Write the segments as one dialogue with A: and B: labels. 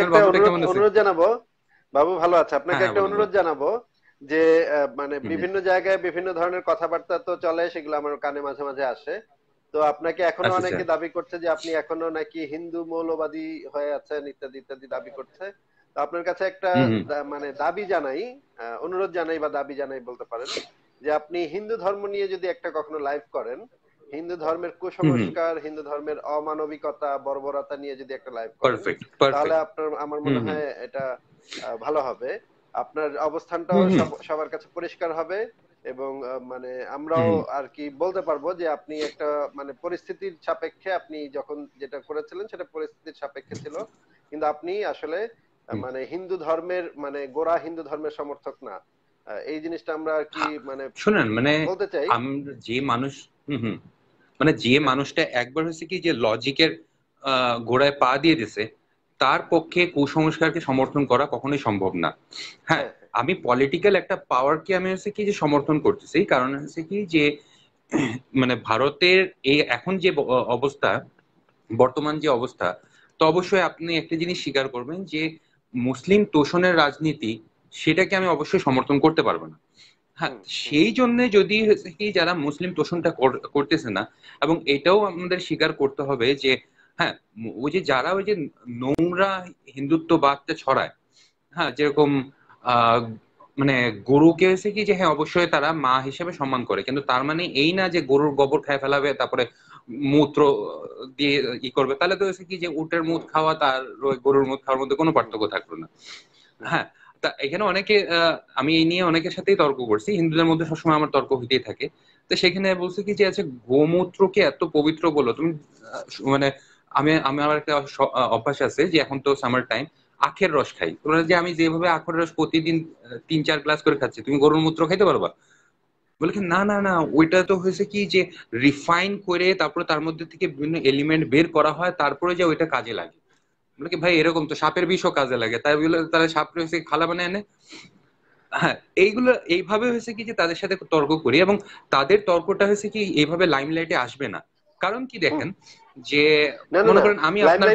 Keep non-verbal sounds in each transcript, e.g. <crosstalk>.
A: অনুরোধ জানাবো বাবু ভালো আছে আপনাকে হ্যাঁ, একটা অনুরোধ জানাবো যে মানে বিভিন্ন জায়গায় বিভিন্ন ধরনের কথাবার্তা তো চলে সেগুলো আমার কানে মাঝে মাঝে আসে তো আপনাকে এখনো আচ্ছা, অনেকে আচ্ছা। দাবি করছে যে আপনি এখনো নাকি হিন্দু মৌলবাদী হয়ে আছেন ইত্যাদি ইত্যাদি দাবি করছে তো আপনার কাছে একটা মানে দাবি জানাই অনুরোধ জানাই বা দাবি জানাই বলতে পারেন যে আপনি হিন্দু ধর্ম নিয়ে যদি একটা কখনো লাইভ করেন হিন্দু ধর্মের কুসংস্কার হিন্দু ধর্মের অমানবিকতা বর্বরতা নিয়ে যদি একটা লাইভ
B: করেন তাহলে আপনার
A: আমার মনে হয় এটা ভালো হবে আপনার অবস্থানটাও সবার কাছে পরিষ্কার হবে এবং মানে আমরাও আর কি বলতে পারবো যে আপনি একটা মানে পরিস্থিতির সাপেক্ষে আপনি যখন যেটা করেছিলেন সেটা পরিস্থিতির সাপেক্ষে ছিল কিন্তু আপনি আসলে মানে হিন্দু ধর্মের মানে গোড়া হিন্দু ধর্মের সমর্থক না এই জিনিসটা আমরা আর কি হ্যাঁ। মানে শুনেন মানে বলতে চাই
B: যে মানুষ হুম হুম মানে যে মানুষটা একবার হয়েছে কি যে লজিকের গোড়ায় পা দিয়ে দিছে তার পক্ষে কুসংস্কারকে সমর্থন করা কখনোই সম্ভব না হ্যাঁ আমি পলিটিক্যাল একটা পাওয়ারকে আমি হচ্ছে কি যে সমর্থন করতেছি কারণ হচ্ছে কি যে <clears throat> মানে ভারতের এই এখন যে অবস্থা বর্তমান যে অবস্থা তো অবশ্যই আপনি একটা জিনিস স্বীকার করবেন যে মুসলিম তোষণের রাজনীতি সেটাকে আমি অবশ্যই সমর্থন করতে পারবো না হ্যাঁ সেই জন্য যদি কি যারা মুসলিম তোষণটা করতেছে না এবং এটাও আমাদের স্বীকার করতে হবে যে হ্যাঁ ওই যে যারা ওই যে নোংরা হিন্দুত্ববাদটা ছড়ায় হ্যাঁ যেরকম মানে গরুকে হয়েছে কি যে হ্যাঁ অবশ্যই তারা মা হিসেবে সম্মান করে কিন্তু তার মানে এই না যে গরুর গোবর খেয়ে ফেলাবে তারপরে মূত্র দিয়ে ই করবে তাহলে তো হয়েছে কি যে উটের মুদ খাওয়া তার গরুর মুদ খাওয়ার মধ্যে কোনো পার্থক্য থাকলো না হ্যাঁ এখানে অনেকে আমি এই নিয়ে অনেকের সাথেই তর্ক করছি হিন্দুদের মধ্যে সবসময় আমার তর্ক হইতেই থাকে তো সেখানে বলছে কি যে আছে আচ্ছা, গোমূত্রকে এত পবিত্র বলো তুমি মানে আমি আমি আমার একটা অভ্যাস আছে যে এখন তো সামার টাইম আখের রস খাই তোমরা যে আমি যেভাবে আখের রস প্রতিদিন তিন চার গ্লাস করে খাচ্ছি তুমি গরুর মূত্র খাইতে পারবা বলে না না না ওইটা তো হয়েছে কি যে রিফাইন করে তারপরে তার মধ্যে থেকে বিভিন্ন এলিমেন্ট বের করা হয় তারপরে যে ওইটা কাজে লাগে বলে ভাই এরকম তো সাপের বিষও কাজে লাগে তাই বলে তারা সাপ খালা বানায় এনে হ্যাঁ, এইগুলো এইভাবে হয়েছে কি যে তাদের সাথে তর্ক করি এবং তাদের তর্কটা হয়েছে কি এইভাবে লাইমলাইটে আসবে না কারণ কি দেখেন যে মনে করেন আমি আপনার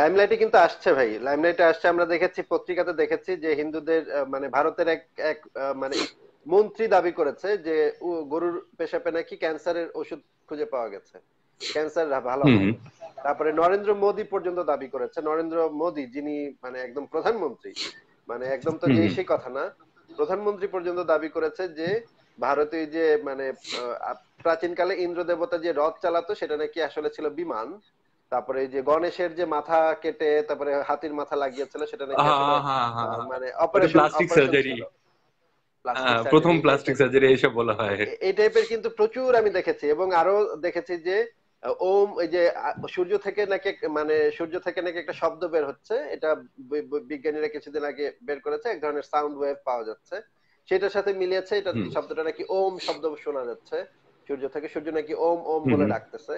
A: লাইমলাইটে কিন্তু আসছে ভাই লাইমলাইটে আসছে আমরা দেখেছি পত্রিকাতে দেখেছি যে হিন্দুদের মানে ভারতের এক এক মানে মন্ত্রী দাবি করেছে যে গরুর পেশাপে নাকি ক্যান্সারের ওষুধ খুঁজে পাওয়া গেছে ক্যান্সার ভালো তারপরে নরেন্দ্র মোদি পর্যন্ত দাবি করেছে নরেন্দ্র মোদি যিনি মানে একদম প্রধানমন্ত্রী মানে একদম তো যে সেই কথা না প্রধানমন্ত্রী পর্যন্ত দাবি করেছে যে ভারতে যে মানে প্রাচীনকালে ইন্দ্র দেবতা যে রথ চালাতো সেটা নাকি আসলে ছিল বিমান তারপরে যে গণেশের যে মাথা কেটে তারপরে হাতির মাথা লাগিয়েছিল সেটা নাকি মানে অপারেশন প্লাস্টিক সার্জারি প্রথম
B: প্লাস্টিক সার্জারি এসব বলা হয়
A: এই টাইপের কিন্তু প্রচুর আমি দেখেছি এবং আরো দেখেছি যে ওম ওই যে সূর্য থেকে নাকি মানে সূর্য থেকে নাকি একটা শব্দ বের হচ্ছে এটা বিজ্ঞানীরা কিছুদিন আগে বের করেছে এক ধরনের সাউন্ড ওয়েভ পাওয়া যাচ্ছে সেটার সাথে মিলিয়েছে এটা শব্দটা নাকি ওম শব্দ শোনা যাচ্ছে সূর্য থেকে সূর্য নাকি ওম ওম বলে ডাকতেছে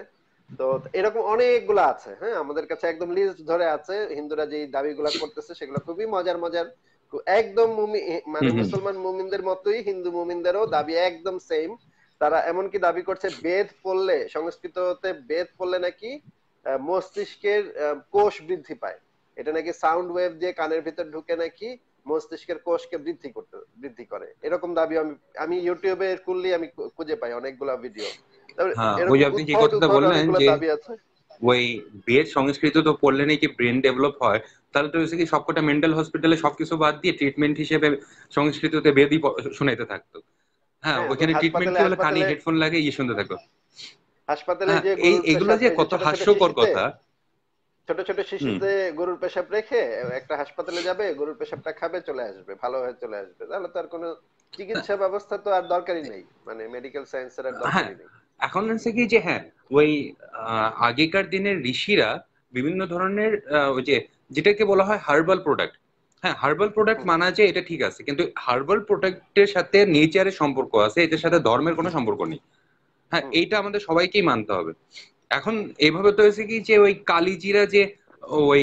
A: তো এরকম অনেকগুলো আছে হ্যাঁ আমাদের কাছে একদম লিস্ট ধরে আছে হিন্দুরা যে দাবিগুলো করতেছে সেগুলো খুবই মজার মজার একদম মানে মুসলমান মুমিনদের মতোই হিন্দু মুমিনদেরও দাবি একদম সেম তারা এমনকি দাবি করছে বেদ পড়লে সংস্কৃততে বেদ পড়লে নাকি মস্তিষ্কের কোষ বৃদ্ধি পায় এটা নাকি সাউন্ড ওয়েভ দিয়ে কানের ভিতর ঢুকে নাকি মস্তিষ্কের কোষকে বৃদ্ধি করতে বৃদ্ধি করে এরকম দাবি আমি আমি ইউটিউবে করলে আমি খুঁজে পাই অনেকগুলা ভিডিও হ্যাঁ, ওই আপনি যে কথাটা বললেন যে
B: ওই বেদ সংস্কৃত তো পড়লে নাকি ব্রেন ডেভেলপ হয় তাহলে তো কি সবকটা মেন্টাল হসপিটালে সবকিছু বাদ দিয়ে ট্রিটমেন্ট হিসেবে সংস্কৃততে বেদই শোনাইতে থাকতো হ্যাঁ, হ্যাঁ ওখানে ট্রিটমেন্ট কি কানে হেডফোন লাগে ইয়ে শুনতে থাকো
A: হাসপাতালে হ্যাঁ, যে এগুলো যে কত হাস্যকর কথা ছোট ছোট শিশুতে গরুর পেশাব রেখে একটা হাসপাতালে যাবে গরুর পেশাবটা খাবে চলে আসবে ভালো হয়ে চলে আসবে তাহলে তো আর কোনো চিকিৎসা হ্যাঁ। ব্যবস্থা তো আর দরকারই নেই মানে মেডিকেল সায়েন্সের আর দরকারই
B: নেই এখন হচ্ছে কি যে হ্যাঁ ওই আগেকার দিনের ঋষিরা বিভিন্ন ধরনের ওই যে যেটাকে বলা হয় হার্বাল প্রোডাক্ট হ্যাঁ হার্বাল প্রোডাক্ট মানা যায় এটা ঠিক আছে কিন্তু হার্বাল প্রোডাক্টের সাথে নেচারের সম্পর্ক আছে এটার সাথে ধর্মের কোনো সম্পর্ক নেই হ্যাঁ এইটা আমাদের সবাইকেই মানতে হবে এখন এভাবে তো হয়েছে কি যে ওই কালিজিরা যে ওই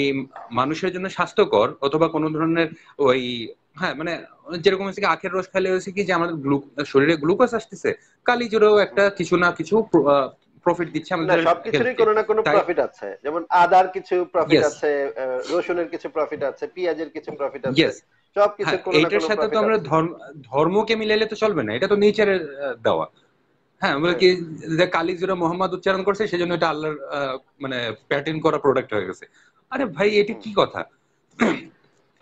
B: মানুষের জন্য স্বাস্থ্যকর অথবা কোনো ধরনের ওই হ্যাঁ মানে যেরকম হচ্ছে কি আখের রস খেলে হয়েছে কি যে আমাদের গ্লুক শরীরে গ্লুকোজ আসতেছে কালিজিরও একটা কিছু না কিছু প্রফিট দিচ্ছে আমাদের সবকিছুরই কোনো না কোনো প্রফিট আছে
A: যেমন আদার কিছু প্রফিট আছে রসুনের কিছু প্রফিট আছে পেঁয়াজের কিছু প্রফিট আছে সবকিছু হ্যাঁ, কোনো না সাথে তো আমরা
B: ধর্মকে মিলাইলে তো চলবে না এটা তো নেচারের দেওয়া হ্যাঁ বলে কি হ্যাঁ। যে কালি জুরা মোহাম্মদ উচ্চারণ করছে সেজন্য এটা আল্লাহর মানে প্যাটার্ন করা প্রোডাক্ট হয়ে গেছে আরে ভাই এটা কি কথা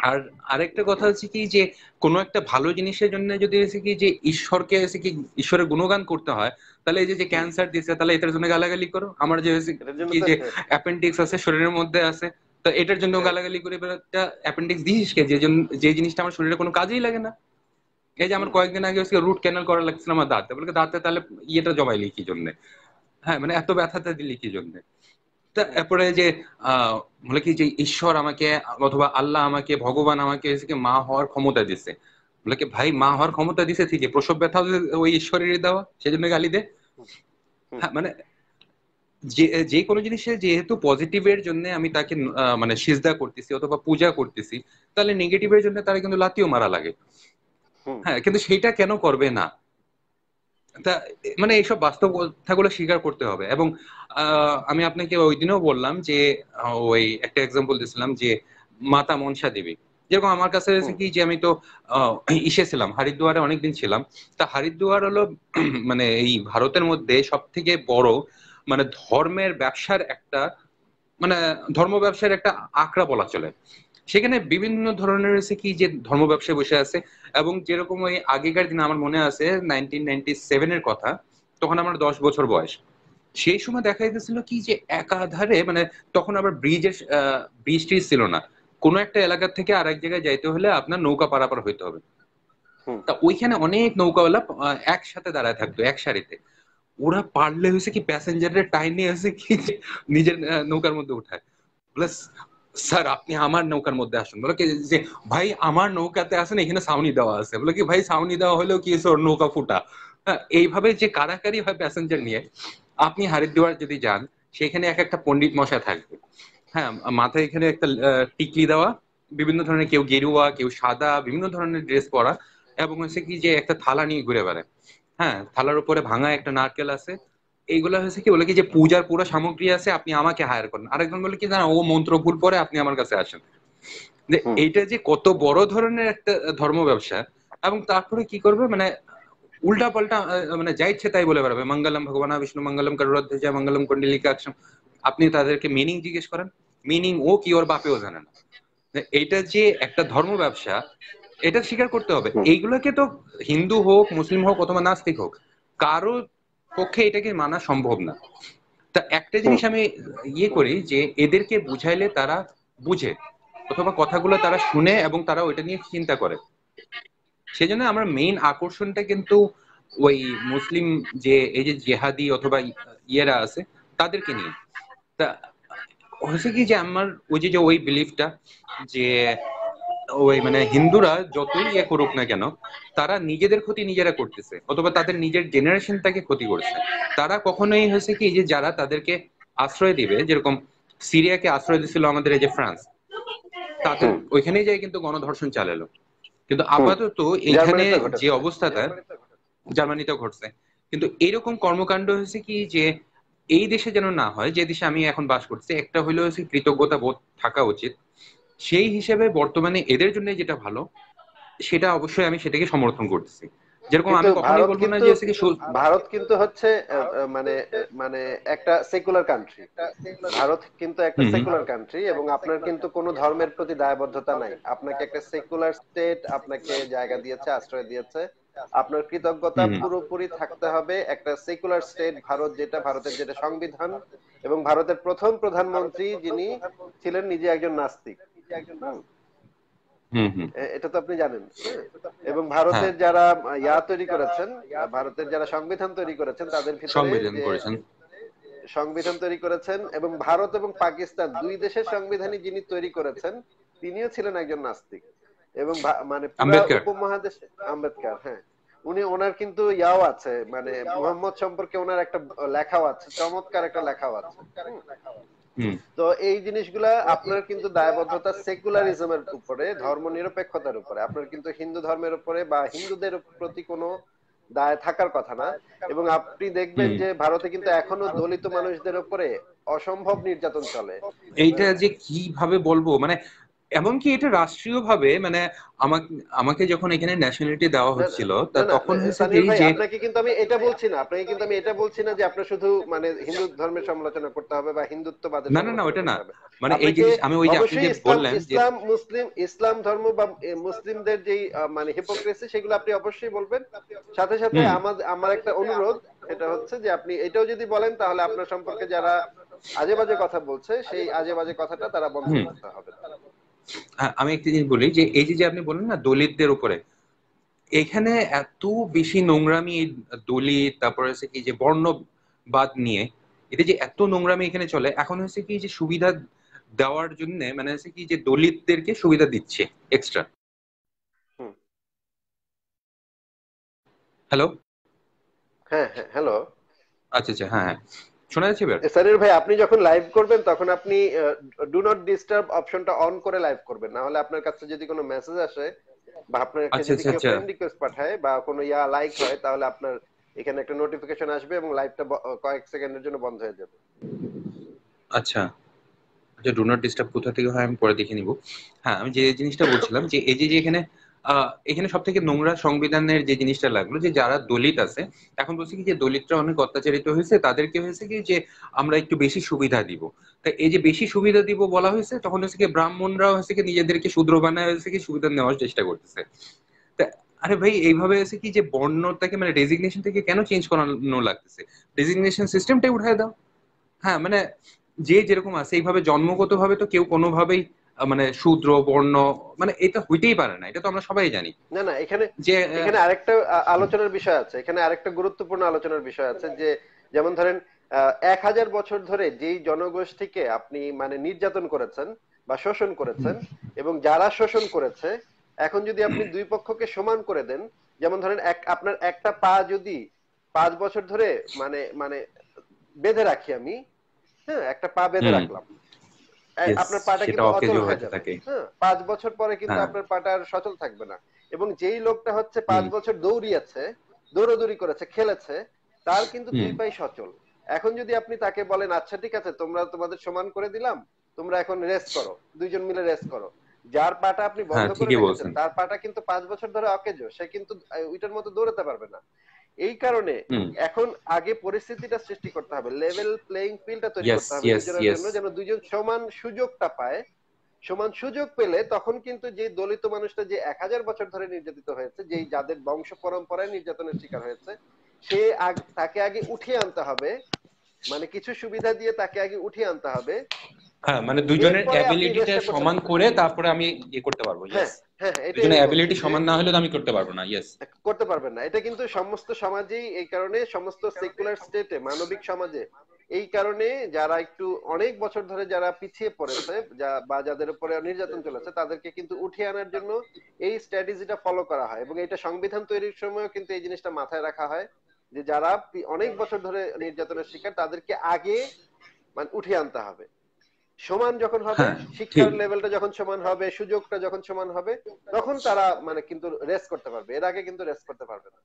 B: আর আরেকটা কথা হচ্ছে কি যে কোনো একটা ভালো জিনিসের জন্য যদি হচ্ছে কি যে ঈশ্বরকে হচ্ছে কি ঈশ্বরের গুণগান করতে হয় তাহলে এই যে ক্যান্সার দিছে তাহলে এটার জন্য গালাগালি করো আমার যে কি যে অ্যাপেন্ডিক্স আছে শরীরের মধ্যে আছে তো এটার জন্য হ্যাঁ। গালাগালি করে একটা অ্যাপেন্ডিক্স দিস কে যে যে জিনিসটা আমার শরীরে কোনো কাজেই লাগে না এই যে আমার কয়েকদিন আগে হচ্ছে রুট ক্যানাল করা লাগছিল আমার দাঁতে বলে দাঁতে তাহলে ইয়েটা জমাই লিখি জন্য হ্যাঁ মানে এত ব্যথাতে দিলি কি জন্য তারপরে যে আহ বলে কি যে ঈশ্বর আমাকে অথবা আল্লাহ আমাকে ভগবান আমাকে মা হওয়ার ক্ষমতা দিছে বলে ভাই মা হওয়ার ক্ষমতা দিছে থেকে প্রসব ব্যথা ওই ঈশ্বরেরই দেওয়া সেজন্য গালি দে হ্যাঁ, মানে যে কোনো জিনিসে যেহেতু পজিটিভের জন্য আমি তাকে মানে সিজদা করতেছি অথবা পূজা করতেছি তাহলে নেগেটিভের জন্য তারা কিন্তু লাতিও মারা লাগে হ্যাঁ কিন্তু সেইটা কেন করবে না তা মানে এইসব বাস্তব কথাগুলো স্বীকার করতে হবে এবং আমি আপনাকে ওই দিনও বললাম যে ওই একটা এক্সাম্পল দিয়েছিলাম যে মাতা মনসা দেবী যেরকম আমার কাছে কি যে আমি তো ইসে ছিলাম হরিদ্বারে অনেকদিন ছিলাম তা হরিদ্বার হলো <clears throat> মানে এই ভারতের মধ্যে সব থেকে বড় মানে ধর্মের ব্যবসার একটা মানে ধর্ম ব্যবসার একটা আঁকড়া বলা চলে সেখানে বিভিন্ন ধরনের রয়েছে কি যে ধর্ম ব্যবসায় বসে আছে এবং যেরকম ওই আগেকার দিন আমার মনে আছে নাইনটিন এর সেভেনের কথা তখন আমার দশ বছর বয়স সেই সময় দেখা যেতেছিল কি যে একাধারে মানে তখন আবার ব্রিজের ব্রিজ ছিল না কোনো একটা এলাকার থেকে আর এক জায়গায় যাইতে হলে আপনার নৌকা পারাপার হইতে হবে তা ওইখানে অনেক নৌকাওয়ালা একসাথে দাঁড়ায় থাকতো এক সারিতে ওরা পারলে হয়েছে কি প্যাসেঞ্জারের টাইম নিয়ে হয়েছে কি নিজের নৌকার মধ্যে উঠায় প্লাস স্যার আপনি আমার নৌকার মধ্যে আসুন বলো কি যে ভাই আমার নৌকাতে আসেন এখানে সাউনি দেওয়া আছে বলো কি ভাই সাউনি দেওয়া হলেও কি ওর নৌকা ফুটা এইভাবে যে কারাকারি হয় প্যাসেঞ্জার নিয়ে আপনি হারিদ্বার যদি যান সেখানে এক একটা পন্ডিত মশা থাকবে হ্যাঁ মাথায় এখানে একটা টিকলি দেওয়া বিভিন্ন ধরনের কেউ গেরুয়া কেউ সাদা বিভিন্ন ধরনের ড্রেস পরা এবং হচ্ছে কি যে একটা থালা নিয়ে ঘুরে বেড়ায় হ্যাঁ থালার উপরে ভাঙা একটা নারকেল আছে এইগুলো হয়েছে কি বলে কি যে পূজার পুরো সামগ্রী আছে আপনি আমাকে হায়ার করেন আরেকজন বলে কি জানা ও মন্ত্র ভুল পরে আপনি আমার কাছে আসেন যে এইটা যে কত বড় ধরনের একটা ধর্ম ব্যবসা এবং তারপরে কি করবে মানে উল্টা পাল্টা মানে যা ইচ্ছে তাই বলে বেড়াবে মঙ্গলম ভগবান বিষ্ণু মঙ্গলম করুরাধ্যায় মঙ্গলম কন্ডিলিকা আপনি তাদেরকে মিনিং জিজ্ঞেস করেন মিনিং ও কি ওর বাপেও জানে না এটা যে একটা ধর্ম ব্যবসা এটা স্বীকার করতে হবে এইগুলোকে তো হিন্দু হোক মুসলিম হোক অথবা নাস্তিক হোক কারো পক্ষে এটাকে মানা সম্ভব না তা একটা জিনিস আমি ইয়ে করি যে এদেরকে বুঝাইলে তারা বুঝে অথবা কথাগুলো তারা শুনে এবং তারা ওইটা নিয়ে চিন্তা করে সেই জন্য আমার মেইন আকর্ষণটা কিন্তু ওই মুসলিম যে এই যে জেহাদি অথবা ইয়েরা আছে তাদেরকে নিয়ে তা হয়েছে কি যে আমার ওই যে ওই বিলিফটা যে ওই মানে হিন্দুরা যতই ইয়ে করুক না কেন তারা নিজেদের ক্ষতি নিজেরা করতেছে অথবা তাদের নিজের জেনারেশন তাকে ক্ষতি করছে তারা কখনোই হয়েছে কি যে যারা তাদেরকে আশ্রয় দিবে যেরকম সিরিয়াকে আশ্রয় দিছিল আমাদের এই যে ফ্রান্স তাতে ওইখানে যাই কিন্তু গণধর্ষণ চালালো কিন্তু আপাতত এখানে যে অবস্থাটা জার্মানিতে ঘটছে কিন্তু এরকম কর্মকাণ্ড হয়েছে কি যে এই দেশে যেন না হয় যে দেশে আমি এখন বাস করছি একটা হইলো কৃতজ্ঞতা বোধ থাকা উচিত সেই হিসেবে বর্তমানে এদের জন্য যেটা ভালো সেটা অবশ্যই আমি সেটাকে সমর্থন করতেছি যেরকম আমি কখনোই বলবো না যে ভারত
A: কিন্তু হচ্ছে মানে মানে একটা সেকুলার কান্ট্রি ভারত কিন্তু একটা সেকুলার কান্ট্রি এবং আপনার কিন্তু কোনো ধর্মের প্রতি দায়বদ্ধতা নাই আপনাকে একটা সেকুলার স্টেট আপনাকে জায়গা দিয়েছে আশ্রয় দিয়েছে আপনার কৃতজ্ঞতা পুরোপুরি থাকতে হবে একটা সেকুলার স্টেট ভারত যেটা ভারতের যেটা সংবিধান এবং ভারতের প্রথম প্রধানমন্ত্রী যিনি ছিলেন নিজে একজন নাস্তিক এটা তো আপনি জানেন এবং ভারতের হ্যাঁ। যারা ইয়া তৈরি করেছেন ভারতের যারা সংবিধান তৈরি করেছেন তাদের ভিতরে সংবিধান তৈরি করেছেন এবং ভারত এবং পাকিস্তান দুই দেশের সংবিধানই যিনি তৈরি করেছেন তিনিও ছিলেন একজন নাস্তিক এবং মানে উপমহাদেশ আম্বেদকার হ্যাঁ উনি ওনার কিন্তু ইয়াও আছে মানে মোহাম্মদ সম্পর্কে ওনার একটা লেখাও আছে চমৎকার একটা লেখাও আছে তো এই জিনিসগুলা আপনার কিন্তু দায়বদ্ধতা সেকুলারিজমের উপরে ধর্ম নিরপেক্ষতার উপরে আপনার কিন্তু হিন্দু ধর্মের উপরে বা হিন্দুদের প্রতি কোনো দায় থাকার কথা না এবং আপনি দেখবেন যে ভারতে কিন্তু এখনো দলিত মানুষদের উপরে অসম্ভব নির্যাতন চলে এইটা
B: যে কিভাবে বলবো মানে এমনকি এটা রাষ্ট্রীয় ভাবে মানে আমাকে যখন এখানে ন্যাশনালিটি দেওয়া হচ্ছিল তখন আপনাকে
A: কিন্তু আমি এটা বলছি না আপনাকে কিন্তু আমি এটা বলছি না যে আপনার শুধু মানে হিন্দু ধর্মের সমালোচনা করতে হবে বা হিন্দুত্ববাদের না না না ওটা
B: না মানে এই জিনিস আমি ওই যে আপনি যে বললেন ইসলাম
A: মুসলিম ইসলাম ধর্ম বা মুসলিমদের যেই মানে হিপোক্রেসি সেগুলো আপনি অবশ্যই বলবেন সাথে সাথে আমার আমার একটা অনুরোধ এটা হচ্ছে যে আপনি এটাও যদি বলেন তাহলে আপনার সম্পর্কে যারা আজে বাজে কথা বলছে সেই আজে বাজে কথাটা তারা বন্ধ করতে হবে
B: আমি একটি জিনিস বলি যে এই যে আপনি বললেন না দলিতদের উপরে এখানে এত বেশি নোংরামি দলিত তারপরে হচ্ছে কি যে বর্ণবাদ নিয়ে এটা যে এত নোংরামি এখানে চলে এখন হচ্ছে কি যে সুবিধা দেওয়ার জন্য মানে হচ্ছে কি যে দলিতদেরকে সুবিধা দিচ্ছে এক্সট্রা হ্যালো
A: হ্যাঁ হ্যাঁ হ্যালো
B: আচ্ছা আচ্ছা হ্যাঁ হ্যাঁ শোনা যাচ্ছে এবার
A: সানির ভাই আপনি যখন লাইভ করবেন তখন আপনি ডু নট ডিস্টার্ব অপশনটা অন করে লাইভ করবেন না হলে আপনার কাছে যদি কোনো মেসেজ আসে বা আপনার কাছে আচ্ছা, আচ্ছা, যদি কেউ ফ্রেন্ড রিকোয়েস্ট পাঠায় বা কোনো ইয়া লাইক হয় তাহলে আপনার এখানে একটা নোটিফিকেশন আসবে এবং লাইভটা কয়েক সেকেন্ডের জন্য বন্ধ হয়ে যাবে
B: আচ্ছা আচ্ছা ডু নট ডিস্টার্ব কোথা থেকে হয় আমি পরে দেখে নিব হ্যাঁ আমি যে জিনিসটা বলছিলাম যে এই যে এখানে এখানে সব থেকে নোংরা সংবিধানের যে জিনিসটা লাগলো যে যারা দলিত আছে এখন বলছে কি যে দলিতরা অনেক অত্যাচারিত হয়েছে তাদেরকে হয়েছে কি যে আমরা একটু বেশি সুবিধা দিব তা এই যে বেশি সুবিধা দিব বলা হয়েছে তখন হচ্ছে কি ব্রাহ্মণরা হয়েছে কি নিজেদেরকে শূদ্র বানায় হয়েছে কি সুবিধা নেওয়ার চেষ্টা করতেছে তা আরে ভাই এইভাবে হচ্ছে কি যে বর্ণটাকে মানে ডেজিগনেশন থেকে কেন চেঞ্জ করানো লাগতেছে ডেজিগনেশন সিস্টেমটাই উঠায় দাও হ্যাঁ মানে যে যেরকম আছে এইভাবে জন্মগতভাবে তো কেউ কোনোভাবেই মানে শূদ্র বর্ণ মানে এটা হইতেই পারে না এটা তো আমরা সবাই জানি
A: না না এখানে যে এখানে আরেকটা আলোচনার বিষয় আছে এখানে আরেকটা গুরুত্বপূর্ণ আলোচনার বিষয় আছে যে যেমন ধরেন এক হাজার বছর ধরে যেই জনগোষ্ঠীকে আপনি মানে নির্যাতন করেছেন বা শোষণ করেছেন এবং যারা শোষণ করেছে এখন যদি আপনি দুই পক্ষকে সমান করে দেন যেমন ধরেন এক আপনার একটা পা যদি পাঁচ বছর ধরে মানে মানে বেঁধে রাখি আমি হ্যাঁ একটা পা বেঁধে রাখলাম আপনার পাটা কিন্তু অচল হয়ে যাবে হ্যাঁ পাঁচ বছর পরে কিন্তু হ্যাঁ। আপনার পাটা আর সচল থাকবে না এবং যেই লোকটা হচ্ছে পাঁচ বছর দৌড়িয়েছে দৌড়াদৌড়ি করেছে খেলেছে তার কিন্তু দুই পাই সচল এখন যদি আপনি তাকে বলেন আচ্ছা ঠিক আছে তোমরা তোমাদের সমান করে দিলাম তোমরা এখন রেস্ট করো দুইজন মিলে রেস্ট করো যার পাটা আপনি বন্ধ হ্যাঁ, করে রেখেছেন তার পাটা কিন্তু পাঁচ বছর ধরে অকেজো সে কিন্তু ওইটার মতো দৌড়াতে পারবে না এই কারণে এখন আগে পরিস্থিতিটা সৃষ্টি করতে হবে লেভেল প্লেইং ফিল্ডটা তৈরি করতে হবে দুজনের জন্য যেন দুজন সমান সুযোগটা পায় সমান সুযোগ পেলে তখন কিন্তু যে দলিত মানুষটা যে এক হাজার বছর ধরে নির্যাতিত হয়েছে যে যাদের বংশ পরম্পরায় নির্যাতনের শিকার হয়েছে সে তাকে আগে উঠিয়ে আনতে হবে মানে কিছু সুবিধা দিয়ে তাকে আগে উঠিয়ে আনতে হবে
B: হ্যাঁ মানে দুজনের অ্যাবিলিটিটা সমান করে তারপরে আমি ইয়ে করতে পারবো হ্যাঁ
A: হ্যাঁ দুজনের অ্যাবিলিটি সমান
B: না হলে তো আমি করতে পারবো না ইয়েস
A: করতে পারবেন না এটা কিন্তু সমস্ত সমাজেই এই কারণে সমস্ত সেকুলার স্টেটে মানবিক সমাজে এই কারণে যারা একটু অনেক বছর ধরে যারা পিছিয়ে পড়েছে যা বা যাদের উপরে নির্যাতন চলেছে তাদেরকে কিন্তু উঠিয়ে আনার জন্য এই স্ট্র্যাটেজিটা ফলো করা হয় এবং এটা সংবিধান তৈরির সময়ও কিন্তু এই জিনিসটা মাথায় রাখা হয় যে যারা অনেক বছর ধরে নির্যাতনের শিকার তাদেরকে আগে মানে উঠিয়ে আনতে হবে সমান যখন হবে হ্যাঁ, শিক্ষার লেভেলটা যখন সমান হবে সুযোগটা যখন সমান হবে তখন তারা মানে কিন্তু রেস করতে পারবে এর আগে কিন্তু রেস করতে পারবে না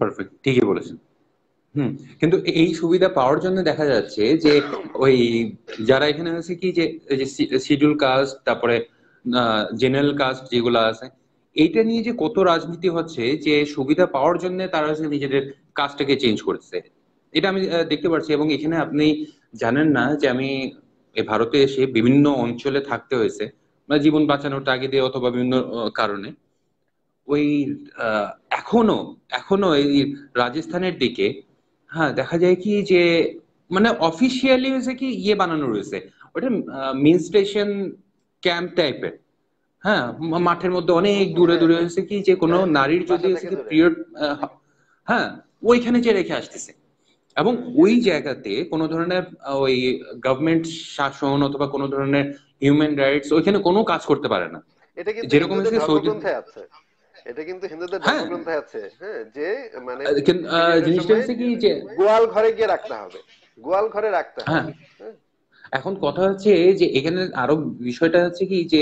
B: পারফেক্ট ঠিকই বলেছেন হুম কিন্তু এই সুবিধা পাওয়ার জন্য দেখা যাচ্ছে যে ওই যারা এখানে আছে কি যে শিডিউল কাস্ট তারপরে জেনারেল কাস্ট যেগুলো আছে এইটা নিয়ে যে কত রাজনীতি হচ্ছে যে সুবিধা পাওয়ার জন্য তারা নিজেদের কাজটাকে চেঞ্জ করছে এটা আমি দেখতে পাচ্ছি এবং এখানে আপনি জানেন না যে আমি ভারতে এসে বিভিন্ন অঞ্চলে থাকতে হয়েছে জীবন বাঁচানোর তাগিদে অথবা বিভিন্ন কারণে ওই এখনো এখনো এই রাজস্থানের দিকে হ্যাঁ দেখা যায় কি যে মানে অফিসিয়ালি হয়েছে কি ইয়ে বানানো রয়েছে ওটা মিন স্টেশন ক্যাম্প টাইপের হ্যাঁ মাঠের মধ্যে অনেক দূরে দূরে হয়েছে কি যে কোনো হ্যাঁ, নারীর যদি হ্যাঁ ওইখানে যে রেখে আসতেছে এবং ওই জায়গাতে কোনো ধরনের ওই গভর্নমেন্ট শাসন অথবা কোনো ধরনের হিউম্যান রাইটস ওইখানে কোনো কাজ করতে পারে না
A: এটা কিন্তু যেরকম আছে এটা কিন্তু হিন্দুদের হ্যাঁ। ধর্মগ্রন্থে আছে হ্যাঁ যে মানে জিনিসটা হচ্ছে কি যে গোয়াল ঘরে গিয়ে রাখতে হবে গোয়াল ঘরে রাখতে
B: হবে হ্যাঁ। এখন কথা হচ্ছে যে এখানে আরো বিষয়টা হচ্ছে কি যে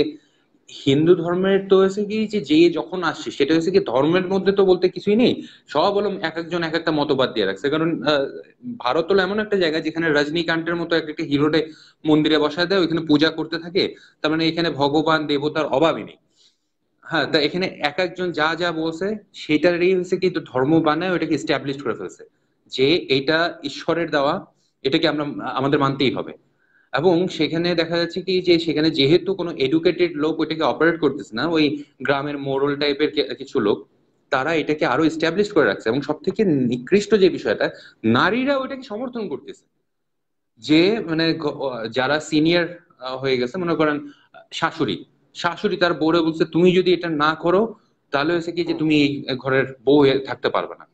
B: হিন্দু ধর্মের তো হয়েছে কি যে যে যখন আসছে সেটা হয়েছে কি ধর্মের মধ্যে তো বলতে কিছুই নেই সব হলো এক একজন এক একটা মতবাদ দিয়ে রাখছে কারণ ভারত হলো এমন একটা জায়গা যেখানে রজনীকান্তের মতো এক একটা হিরোটে মন্দিরে বসায় দেয় ওইখানে পূজা করতে থাকে তার মানে এখানে ভগবান দেবতার অভাবই নেই হ্যাঁ তা এখানে এক একজন যা যা বলছে সেটারই হচ্ছে কি ধর্ম বানায় ওটাকে স্ট্যাবলিশ করে ফেলছে যে এটা ঈশ্বরের দেওয়া এটাকে আমরা আমাদের মানতেই হবে এবং সেখানে দেখা যাচ্ছে কি যে সেখানে যেহেতু কোনো এডুকেটেড লোক ওইটাকে অপারেট করতেছে না ওই গ্রামের মোরল টাইপের কিছু লোক তারা এটাকে আরো এস্টাবলিশ করে রাখছে এবং সব থেকে নিকৃষ্ট যে বিষয়টা নারীরা ওইটাকে সমর্থন করতেছে যে মানে যারা সিনিয়র হয়ে গেছে মনে করেন শাশুড়ি শাশুড়ি তার বউরে বলছে তুমি যদি এটা না করো তাহলে হয়েছে কি যে তুমি এই ঘরের বউ থাকতে পারবে না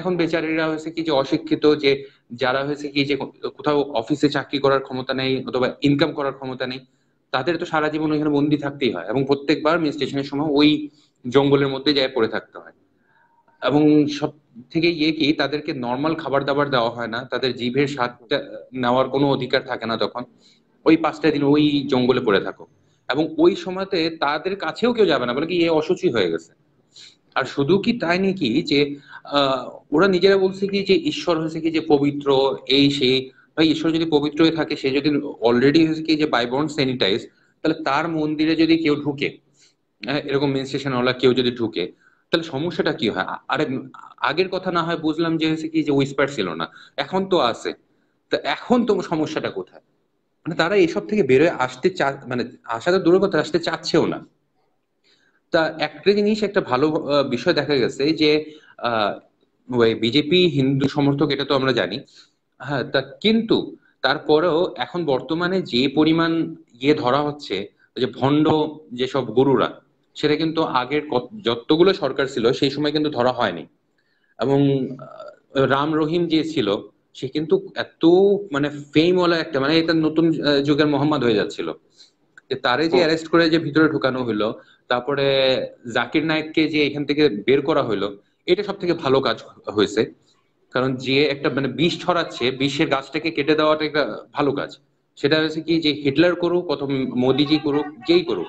B: এখন বেচারিরা হয়েছে কি যে অশিক্ষিত যে যারা হয়েছে কি যে কোথাও অফিসে চাকরি করার ক্ষমতা নেই অথবা ইনকাম করার ক্ষমতা নেই তাদের তো সারা জীবন ওইখানে বন্দি থাকতেই হয় এবং প্রত্যেকবার মেন স্টেশনের সময় ওই জঙ্গলের মধ্যে যায় পড়ে থাকতে হয় এবং সব থেকে ইয়ে কি তাদেরকে নর্মাল খাবার দাবার দেওয়া হয় না তাদের জীবের স্বাদটা নেওয়ার কোনো অধিকার থাকে না তখন ওই পাঁচটা দিন ওই জঙ্গলে পড়ে থাকো এবং ওই সময়তে তাদের কাছেও কেউ যাবে না বলে কি এ অসুচি হয়ে গেছে আর শুধু কি তাই নাকি যে ওরা নিজেরা বলছে কি যে ঈশ্বর হয়েছে কি যে পবিত্র এই সেই ভাই ঈশ্বর যদি পবিত্র হয়ে থাকে সে যদি অলরেডি হয়েছে কি যে বাইবর্ন স্যানিটাইজ তাহলে তার মন্দিরে যদি কেউ ঢুকে হ্যাঁ, এরকম মেনস্টেশনওয়ালা কেউ যদি ঢুকে তাহলে সমস্যাটা কি হয় আরে আগের কথা না হয় বুঝলাম যে হয়েছে কি যে উইসপার ছিল না এখন তো আছে তা এখন তো সমস্যাটা কোথায় মানে তারা এসব থেকে বেরোয় আসতে চা মানে আসাটা দূরের কথা আসতে চাচ্ছেও না তা একটা জিনিস একটা ভালো বিষয় দেখা গেছে যে বিজেপি হিন্দু সমর্থক এটা তো আমরা জানি হ্যাঁ তা কিন্তু তারপরেও এখন বর্তমানে যে পরিমাণ ইয়ে ধরা হচ্ছে যে ভণ্ড যেসব গুরুরা সেটা কিন্তু আগের যতগুলো সরকার ছিল সেই সময় কিন্তু ধরা হয়নি এবং রাম রহিম যে ছিল সে কিন্তু এত মানে ওলা একটা মানে এটা নতুন যুগের মোহাম্মদ হয়ে যাচ্ছিল যে তারে যে অ্যারেস্ট করে যে ভিতরে ঢুকানো হলো তারপরে জাকির নায়েককে যে এখান থেকে বের করা হলো এটা সব থেকে ভালো কাজ হয়েছে কারণ যে একটা মানে বিষ ছড়াচ্ছে বিষের গাছটাকে কেটে দেওয়াটা একটা ভালো কাজ সেটা হয়েছে কি যে হিটলার করুক প্রথম মোদিজি করুক যেই করুক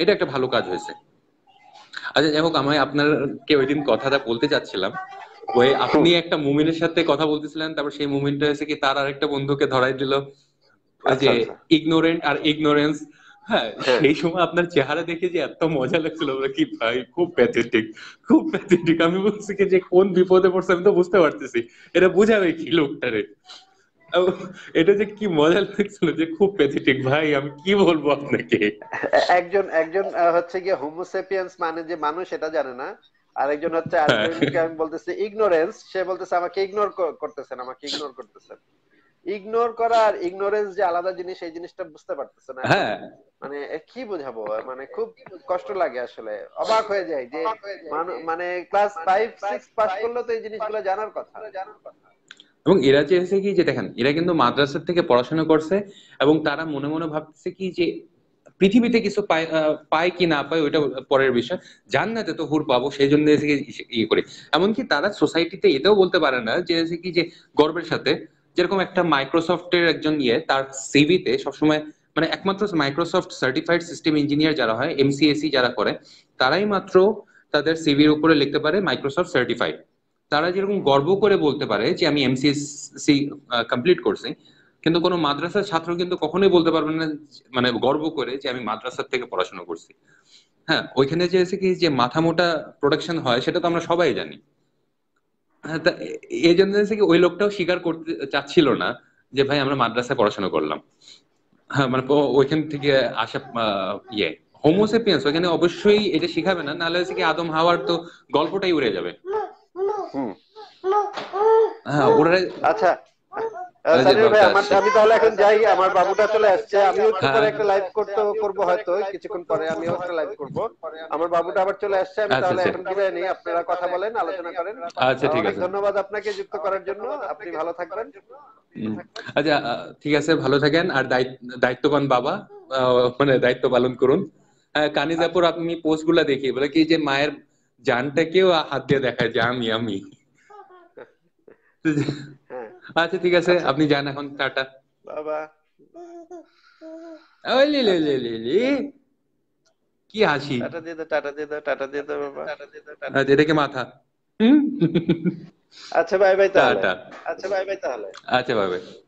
B: এটা একটা ভালো কাজ হয়েছে আচ্ছা যাই হোক আমি আপনারকে ওই দিন কথাটা বলতে চাচ্ছিলাম ওই আপনি একটা মুমিনের সাথে কথা বলতেছিলেন তারপর সেই মুমিনটা হয়েছে কি তার আরেকটা বন্ধুকে ধরাই দিল আচ্ছা, যে ইগনোরেন্ট আচ্ছা। আর ইগনোরেন্স হ্যাঁ, হ্যাঁ সেই সময় আপনার চেহারা দেখে যে এত মজা লাগছিল আমরা কি ভাই খুব প্যাথেটিক খুব প্যাথেটিক আমি বলছি যে কোন বিপদে পড়ছে আমি তো বুঝতে পারতেছি এটা বুঝাবে কি লোকটারে এটা যে কি মজা লাগছিল যে খুব প্যাথেটিক ভাই আমি কি বলবো আপনাকে
A: একজন একজন হচ্ছে গিয়ে হোমোসেপিয়েন্স মানে যে মানুষ এটা জানে না আরেকজন হচ্ছে হ্যাঁ। আরেকজনকে আমি বলতেছি ইগনোরেন্স সে বলতেছে আমাকে ইগনোর করতেছেন আমাকে ইগনোর করতেছেন ইগনোর করা আর ইগনোরেন্স যে আলাদা জিনিস এই জিনিসটা বুঝতে পারতেছে না হ্যাঁ। মানে কি বোঝাবো মানে খুব কষ্ট লাগে আসলে অবাক হয়ে যায় যে মানে ক্লাস ফাইভ সিক্স পাস করলে তো এই জিনিসগুলো জানার কথা
B: এবং এরা চেয়েছে কি যে দেখেন এরা কিন্তু মাদ্রাসা থেকে পড়াশোনা করছে এবং তারা মনে মনে ভাবছে কি যে পৃথিবীতে কিছু পায় কি না পায় ওইটা পরের বিষয় জান্নাতে তো হুর পাবো সেই জন্য ইয়ে করে এমনকি তারা সোসাইটিতে এটাও বলতে পারে না যে কি যে গর্বের সাথে যেরকম একটা মাইক্রোসফটের একজন ইয়ে তার সিভিতে সবসময় মানে একমাত্র মাইক্রোসফট সার্টিফাইড সিস্টেম ইঞ্জিনিয়ার যারা হয় এমসিএসি যারা করে তারাই মাত্র তাদের সিভির উপরে লিখতে পারে মাইক্রোসফট সার্টিফাইড তারা যেরকম গর্ব করে বলতে পারে যে আমি এমসিএসসি কমপ্লিট করছি কিন্তু কোনো মাদ্রাসার ছাত্র কিন্তু কখনোই বলতে পারবে না মানে গর্ব করে যে আমি মাদ্রাসার থেকে পড়াশোনা করছি হ্যাঁ ওইখানে যে কি যে মাথা মোটা প্রোডাকশন হয় সেটা তো আমরা সবাই জানি হ্যাঁ এই জন্য কি ওই লোকটাও স্বীকার করতে চাচ্ছিল না যে ভাই আমরা মাদ্রাসায় পড়াশোনা করলাম হ্যাঁ মানে ওইখান থেকে আসা ইয়ে হোমোসেপিয়েন্স ওখানে অবশ্যই এটা শিখাবে না নাহলে হচ্ছে কি আদম হাওয়ার তো গল্পটাই উড়ে যাবে হ্যাঁ ওরা আচ্ছা আমার আমি
A: তাহলে এখন যাই আমার বাবুটা চলে আসছে হ্যাঁ, আমিও পরে হ্যাঁ। একটা লাইভ করতে করব হয়তো কিছুক্ষণ পরে আমিও একটা লাইভ করব আমার বাবুটা আবার চলে আসছে আমি আচ্ছা, তাহলে আচ্ছা। এখন বিদায় নেই আপনারা কথা বলেন আলোচনা করেন আচ্ছা ঠিক আছে ধন্যবাদ আপনাকে যুক্ত করার জন্য আপনি ভালো থাকবেন
B: আচ্ছা ঠিক আছে ভালো থাকেন আর দায়িত্ববান বাবা মানে দায়িত্ব পালন করুন কানিজাপুর আপনি পোস্ট গুলা দেখি বলে কি যে মায়ের জানটাকেও হাত দিয়ে দেখায় যে আমি আমি হ্যাঁ। আচ্ছা ঠিক আছে আপনি যান এখন টাটা বাবা ওই লি লি লি লি লি কি হাসি টাটা
A: দে দাও টাটা দে দাও টাটা দে দাও বাবা টাটা দে দাও টাটা দিয়ে
B: দেখে মাথা আচ্ছা বাই বাই তাহলে
A: আচ্ছা বাই বাই তাহলে
B: আচ্ছা বাই বাই